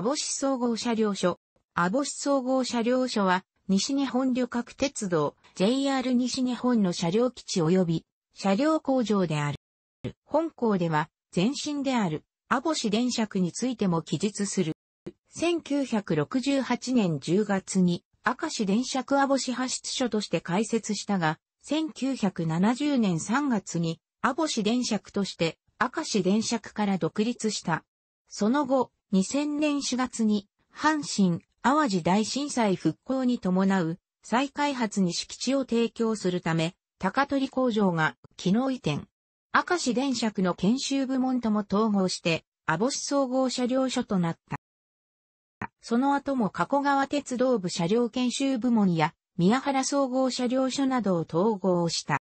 保市総合車両所。保市総合車両所は、西日本旅客鉄道、JR 西日本の車両基地及び、車両工場である。本校では、前身である、保市電車区についても記述する。1968年10月に、赤市電車区保市派出所として開設したが、1970年3月に、保市電車区として、赤市電車区から独立した。その後、2000年4月に、阪神、淡路大震災復興に伴う、再開発に敷地を提供するため、高取工場が機能移転。明石電車区の研修部門とも統合して、網干総合車両所となった。その後も加古川鉄道部車両研修部門や宮原総合車両所などを統合した。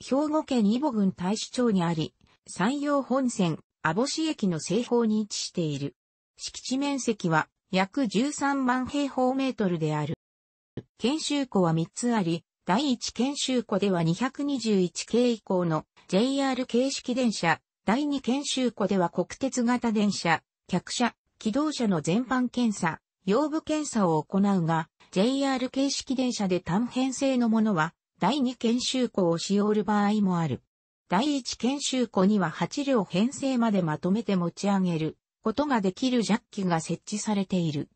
兵庫県伊保郡大使町にあり、山陽本線、網干駅の西方に位置している。敷地面積は約13万平方メートルである。研修庫は3つあり、第1研修庫では221系以降の JR 形式電車、第2研修庫では国鉄型電車、客車、機動車の全般検査、用部検査を行うが、JR 形式電車で単編成のものは、第2研修庫を使用る場合もある。第1研修庫には8両編成までまとめて持ち上げることができるジャッキが設置されている。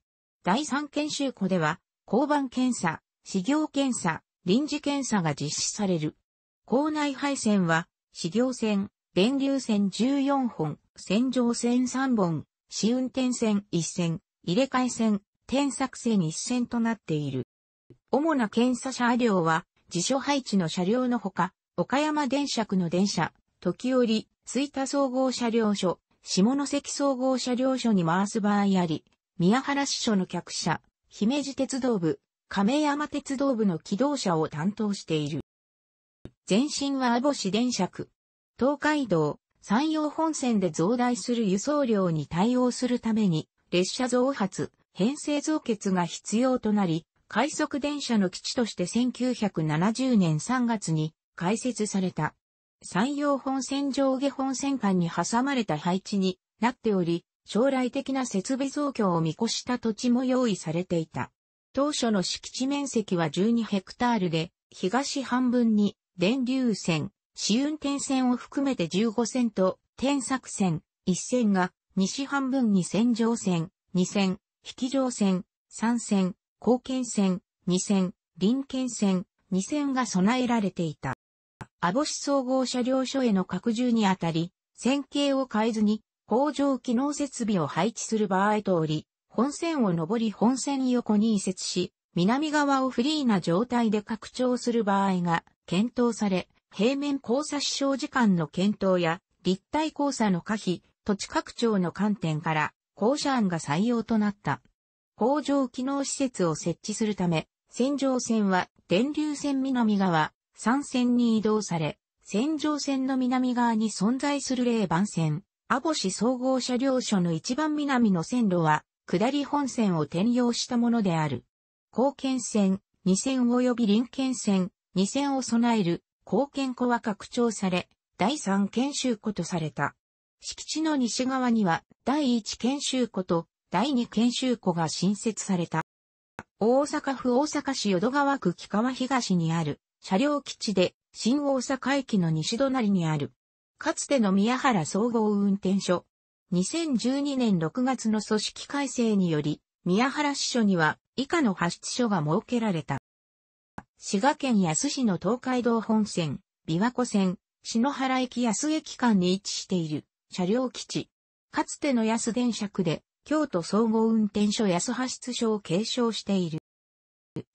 第三研修庫では、交番検査、始業検査、臨時検査が実施される。校内配線は、始業線、電流線14本、線上線3本、試運転線1線、入れ替え線、転作線1線となっている。主な検査車両は、自所配置の車両のほか、岡山電車区の電車、時折、追田総合車両所、下関総合車両所に回す場合あり、宮原支所の客車、姫路鉄道部、亀山鉄道部の機動車を担当している。前身は阿保市電車区。東海道、山陽本線で増大する輸送量に対応するために、列車増発、編成増結が必要となり、快速電車の基地として1970年3月に開設された。山陽本線上下本線間に挟まれた配置になっており、将来的な設備増強を見越した土地も用意されていた。当初の敷地面積は12ヘクタールで、東半分に電流線、試運転線を含めて15線と、転作線、1線が、西半分に線上線、2線、引き上線、3線、貢献線、2線、臨県線、2線が備えられていた。網干総合車両所への拡充にあたり、線形を変えずに、工場機能設備を配置する場合とおり、本線を上り本線横に移設し、南側をフリーな状態で拡張する場合が検討され、平面交差支障時間の検討や、立体交差の可否、土地拡張の観点から、校舎案が採用となった。工場機能施設を設置するため、線上線は電流線南側、3線に移動され、線上線の南側に存在する霊番線、阿保市総合車両所の一番南の線路は、下り本線を転用したものである。高検線、2線及び臨県線、2線を備える、高検庫は拡張され、第3研修庫とされた。敷地の西側には、第1研修庫と、第2研修庫が新設された。大阪府大阪市淀川区木川東にある車両基地で新大阪駅の西隣にある。かつての宮原総合運転所。2012年6月の組織改正により、宮原支所には以下の派出所が設けられた。滋賀県安市の東海道本線、琵琶湖線、篠原駅安駅間に位置している車両基地。かつての安電車区で京都総合運転所安派出所を継承している。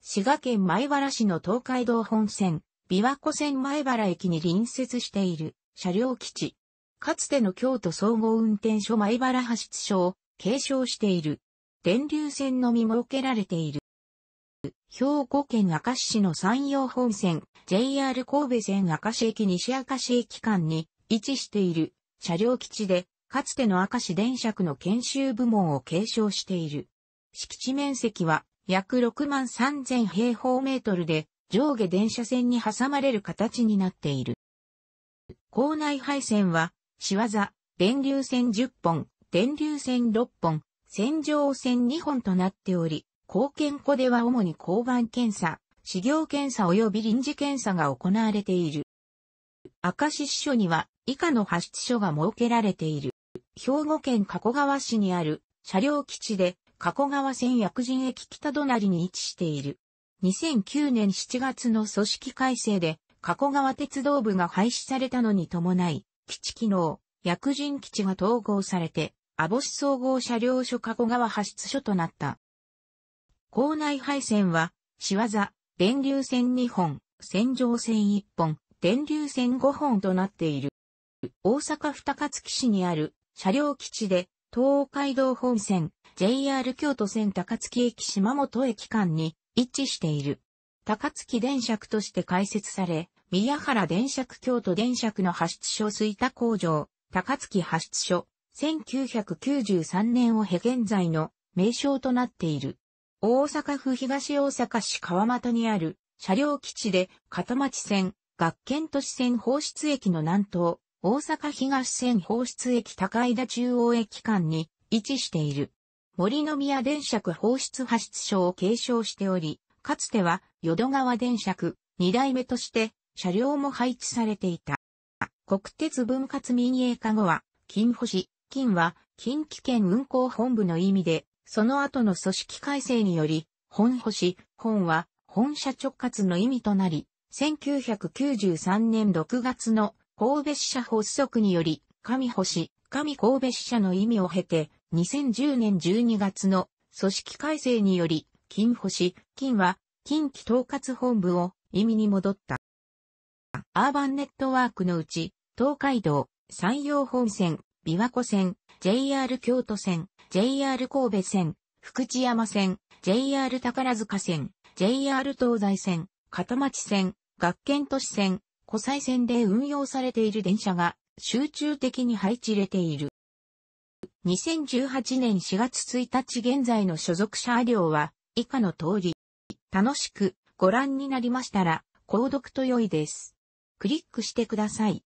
滋賀県米原市の東海道本線、琵琶湖線米原駅に隣接している車両基地。かつての京都総合運転所米原派出所を継承している。電流線のみ設けられている。兵庫県明石市の山陽本線、JR 神戸線明石駅西明石駅間に位置している車両基地で、かつての明石電車区の研修部門を継承している。敷地面積は約6万3000平方メートルで上下電車線に挟まれる形になっている。校内配線は、仕業、電流線10本、電流線6本、線上線2本となっており、貢献庫では主に交番検査、資料検査及び臨時検査が行われている。明石支所には以下の派出所が設けられている。兵庫県加古川市にある車両基地で加古川線薬人駅北隣に位置している。2009年7月の組織改正で、加古川鉄道部が廃止されたのに伴い、基地機能、薬人基地が統合されて、網市総合車両所加古川発出所となった。校内配線は、仕業、電流線2本、線上線1本、電流線5本となっている。大阪二勝市にある車両基地で東海道本線、JR 京都線高槻駅島本駅間に位置している。高槻電車区として開設され、宮原電車区京都電車区の発出所水田工場、高槻発出所、1993年を経現在の名称となっている。大阪府東大阪市川又にある車両基地で片町線、学研都市線放出駅の南東、大阪東線放出駅高井田中央駅間に位置している。森の宮電車区放出派出所を継承しており、かつては淀川電車区二代目として車両も配置されていた。国鉄分割民営化後は、金星、金は近畿圏運行本部の意味で、その後の組織改正により、本星、本は本社直轄の意味となり、1993年6月の神戸支社発足により、神星、神神戸支社の意味を経て、2010年12月の組織改正により、金星、金は、近畿統括本部を意味に戻った。アーバンネットワークのうち、東海道、山陽本線、琵琶湖線、JR 京都線、JR 神戸線、福知山線、JR 宝塚線、JR 東西線、片町線、学研都市線、湖西線で運用されている電車が集中的に配置れている。2018年4月1日現在の所属車両は以下の通り。楽しくご覧になりましたら、購読と良いです。クリックしてください。